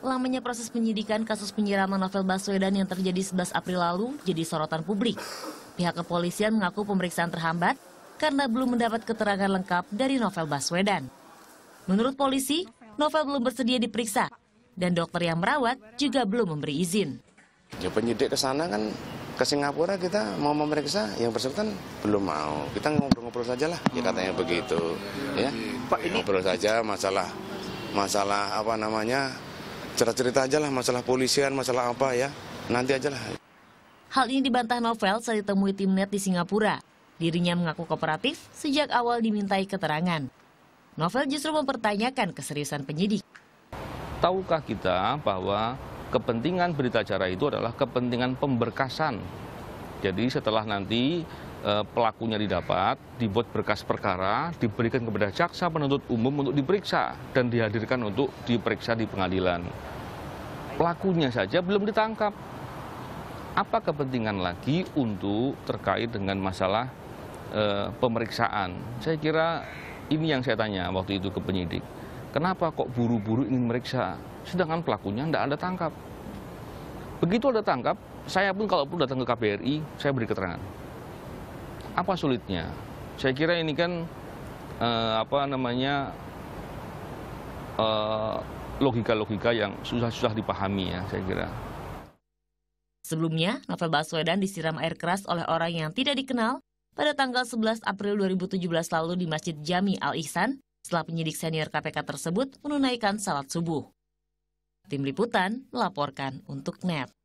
Lamanya proses penyidikan kasus penyiraman novel Baswedan yang terjadi 11 April lalu jadi sorotan publik. Pihak kepolisian mengaku pemeriksaan terhambat karena belum mendapat keterangan lengkap dari novel Baswedan. Menurut polisi, novel belum bersedia diperiksa dan dokter yang merawat juga belum memberi izin. Ya penyidik ke sana kan ke Singapura kita mau memeriksa yang bersangkutan belum mau. Kita ngobrol-ngobrol saja lah, ya katanya begitu. Ya, Pak, ini... ngobrol saja masalah masalah apa namanya cerita-cerita aja lah masalah polisian, masalah apa ya. Nanti aja lah. Hal ini dibantah Novel saat ditemui tim net di Singapura. Dirinya mengaku kooperatif sejak awal dimintai keterangan. Novel justru mempertanyakan keseriusan penyidik. Tahukah kita bahwa kepentingan berita acara itu adalah kepentingan pemberkasan. Jadi setelah nanti Eh, pelakunya didapat, dibuat berkas perkara, diberikan kepada jaksa penuntut umum untuk diperiksa dan dihadirkan untuk diperiksa di pengadilan. Pelakunya saja belum ditangkap. Apa kepentingan lagi untuk terkait dengan masalah e, pemeriksaan? Saya kira ini yang saya tanya waktu itu ke penyidik. Kenapa kok buru-buru ingin meriksa, sedangkan pelakunya tidak ada tangkap? Begitu ada tangkap, saya pun kalau pun datang ke KBRI, saya beri keterangan apa sulitnya? Saya kira ini kan uh, apa namanya eh, logika-logika uh, yang susah-susah dipahami ya saya kira. Sebelumnya, Novel Baswedan disiram air keras oleh orang yang tidak dikenal pada tanggal 11 April 2017 lalu di Masjid Jami Al-Ihsan setelah penyidik senior KPK tersebut menunaikan salat subuh. Tim Liputan melaporkan untuk NET.